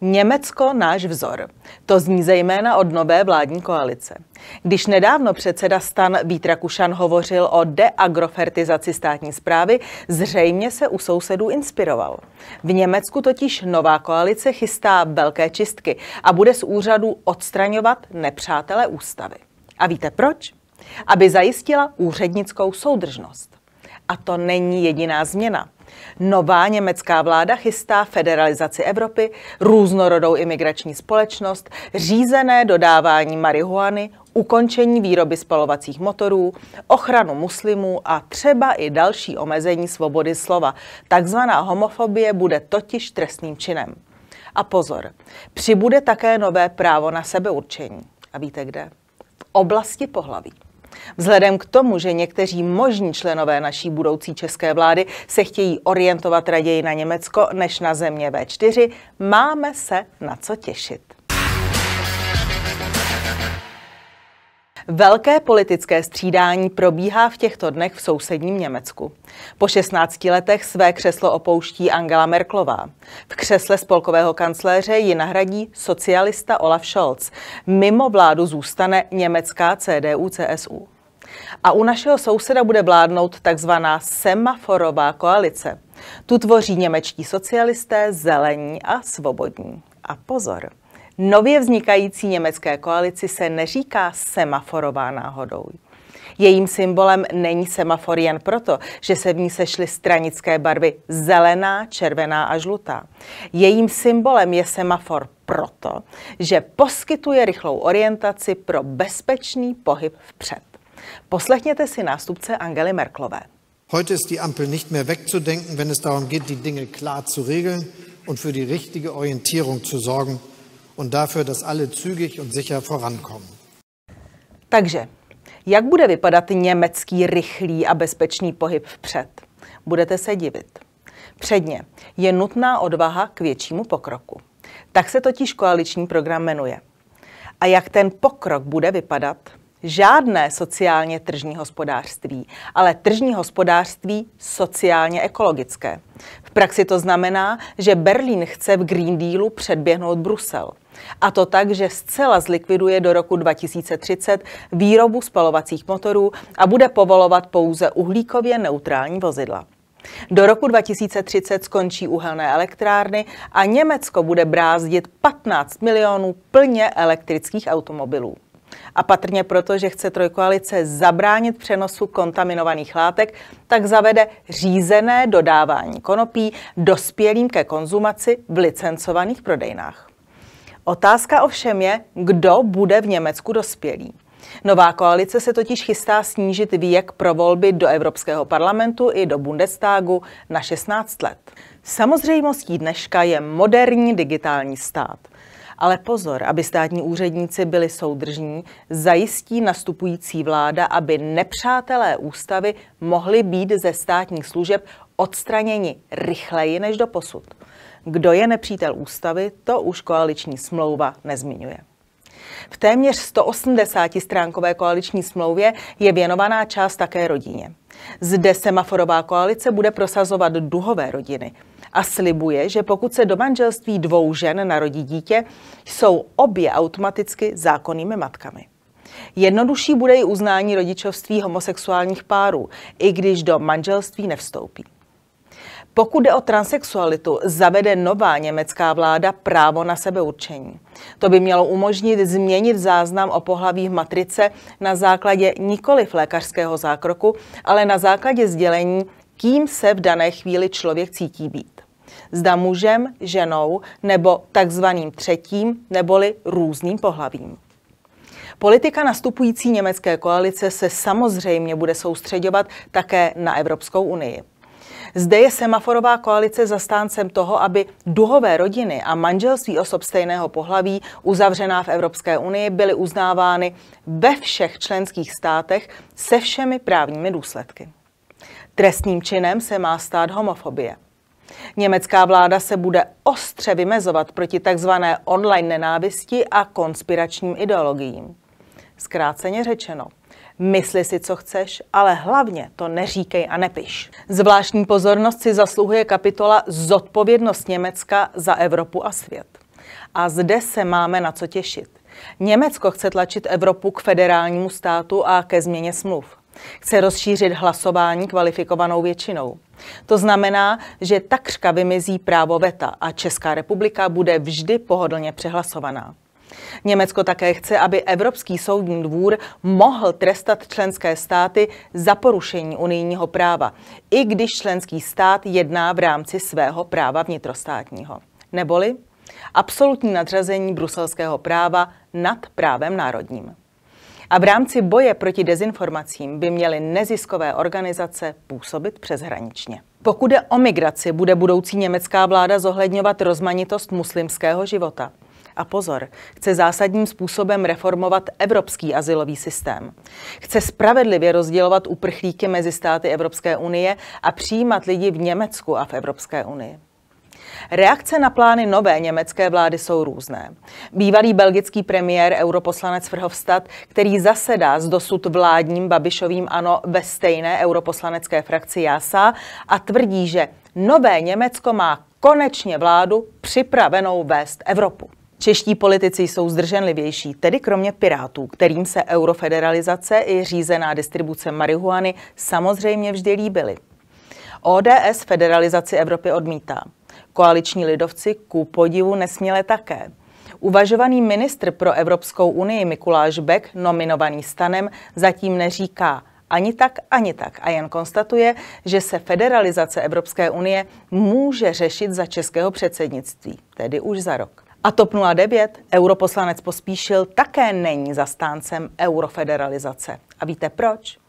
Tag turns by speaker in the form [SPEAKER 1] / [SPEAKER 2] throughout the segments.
[SPEAKER 1] Německo náš vzor. To zní zejména od nové vládní koalice. Když nedávno předseda stan Vít Rakušan hovořil o deagrofertizaci státní zprávy, zřejmě se u sousedů inspiroval. V Německu totiž nová koalice chystá velké čistky a bude z úřadu odstraňovat nepřátele ústavy. A víte proč? Aby zajistila úřednickou soudržnost. A to není jediná změna. Nová německá vláda chystá federalizaci Evropy, různorodou imigrační společnost, řízené dodávání marihuany, ukončení výroby spalovacích motorů, ochranu muslimů a třeba i další omezení svobody slova. Takzvaná homofobie bude totiž trestným činem. A pozor, přibude také nové právo na sebeurčení. A víte kde? V oblasti pohlaví. Vzhledem k tomu, že někteří možní členové naší budoucí české vlády se chtějí orientovat raději na Německo než na země V4, máme se na co těšit. Velké politické střídání probíhá v těchto dnech v sousedním Německu. Po 16 letech své křeslo opouští Angela Merklová. V křesle spolkového kancléře ji nahradí socialista Olaf Scholz. Mimo vládu zůstane německá CDU-CSU. A u našeho souseda bude vládnout takzvaná semaforová koalice. Tu tvoří němečtí socialisté, zelení a svobodní. A pozor, Nově vznikající německé koalici se neříká semaforová náhodou. Jejím symbolem není semafor jen proto, že se v ní sešly stranické barvy zelená, červená a žlutá. Jejím symbolem je semafor proto, že poskytuje rychlou orientaci pro bezpečný pohyb vpřed. Poslechněte si nástupce Angely Merklové. Heute ist die Ampel nicht mehr wegzudenken, wenn es darum geht, die Dinge klar zu regeln und für die richtige Orientierung zu sorgen und dafür, dass alle zügig und sicher vorankommen. Takže, jak bude vypadat německý rychlý a bezpečný pohyb vpřed? Budete se divit. Předně je nutná odvaha k většímu pokroku. Tak se totiž koaliční program jmenuje. A jak ten pokrok bude vypadat? žádné sociálně tržní hospodářství, ale tržní hospodářství sociálně ekologické. V praxi to znamená, že Berlín chce v Green Dealu předběhnout Brusel. A to tak, že zcela zlikviduje do roku 2030 výrobu spalovacích motorů a bude povolovat pouze uhlíkově neutrální vozidla. Do roku 2030 skončí uhelné elektrárny a Německo bude brázdit 15 milionů plně elektrických automobilů a patrně proto, že chce Trojkoalice zabránit přenosu kontaminovaných látek, tak zavede řízené dodávání konopí dospělým ke konzumaci v licencovaných prodejnách. Otázka ovšem je, kdo bude v Německu dospělý. Nová koalice se totiž chystá snížit věk pro volby do Evropského parlamentu i do Bundestagu na 16 let. Samozřejmostí dneška je moderní digitální stát. Ale pozor, aby státní úředníci byli soudržní, zajistí nastupující vláda, aby nepřátelé ústavy mohli být ze státních služeb odstraněni rychleji než do posud. Kdo je nepřítel ústavy, to už koaliční smlouva nezmiňuje. V téměř 180-stránkové koaliční smlouvě je věnovaná část také rodině. Zde semaforová koalice bude prosazovat duhové rodiny – a slibuje, že pokud se do manželství dvou žen narodí dítě, jsou obě automaticky zákonnými matkami. Jednodušší bude i uznání rodičovství homosexuálních párů, i když do manželství nevstoupí. Pokud jde o transexualitu, zavede nová německá vláda právo na sebeurčení. To by mělo umožnit změnit záznam o pohlaví v matrice na základě nikoliv lékařského zákroku, ale na základě sdělení, kým se v dané chvíli člověk cítí být zda mužem, ženou nebo takzvaným třetím neboli různým pohlavím. Politika nastupující německé koalice se samozřejmě bude soustředovat také na Evropskou unii. Zde je semaforová koalice zastáncem toho, aby duhové rodiny a manželství osob stejného pohlaví uzavřená v Evropské unii byly uznávány ve všech členských státech se všemi právními důsledky. Trestním činem se má stát homofobie. Německá vláda se bude ostře vymezovat proti takzvané online nenávisti a konspiračním ideologiím. Zkráceně řečeno, Mysli si, co chceš, ale hlavně to neříkej a nepiš. Zvláštní pozornost si zasluhuje kapitola Zodpovědnost Německa za Evropu a svět. A zde se máme na co těšit. Německo chce tlačit Evropu k federálnímu státu a ke změně smluv. Chce rozšířit hlasování kvalifikovanou většinou. To znamená, že takřka vymizí právo veta a Česká republika bude vždy pohodlně přehlasovaná. Německo také chce, aby Evropský soudní dvůr mohl trestat členské státy za porušení unijního práva, i když členský stát jedná v rámci svého práva vnitrostátního. Neboli absolutní nadřazení bruselského práva nad právem národním. A v rámci boje proti dezinformacím by měly neziskové organizace působit přeshraničně. Pokud je o migraci, bude budoucí německá vláda zohledňovat rozmanitost muslimského života. A pozor, chce zásadním způsobem reformovat evropský asilový systém. Chce spravedlivě rozdělovat uprchlíky mezi státy Evropské unie a přijímat lidi v Německu a v Evropské unii. Reakce na plány nové německé vlády jsou různé. Bývalý belgický premiér europoslanec Vrhovstad, který zasedá s dosud vládním Babišovým ano ve stejné europoslanecké frakci JASA a tvrdí, že nové Německo má konečně vládu připravenou vést Evropu. Čeští politici jsou zdrženlivější, tedy kromě Pirátů, kterým se eurofederalizace i řízená distribuce marihuany samozřejmě vždy líbily. ODS federalizaci Evropy odmítá. Koaliční lidovci ku podivu nesměle také. Uvažovaný ministr pro Evropskou unii Mikuláš Beck, nominovaný stanem, zatím neříká ani tak, ani tak a jen konstatuje, že se federalizace Evropské unie může řešit za českého předsednictví, tedy už za rok. A TOP 09 europoslanec Pospíšil také není zastáncem eurofederalizace. A víte proč?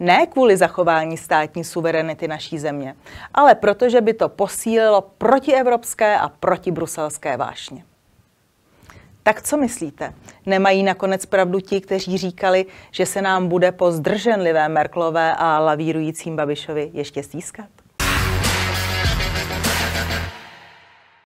[SPEAKER 1] ne kvůli zachování státní suverenity naší země, ale protože by to posílilo protievropské a protibruselské vášně. Tak co myslíte? Nemají nakonec pravdu ti, kteří říkali, že se nám bude po zdrženlivé Merklové a lavírujícím Babišovi ještě stískat?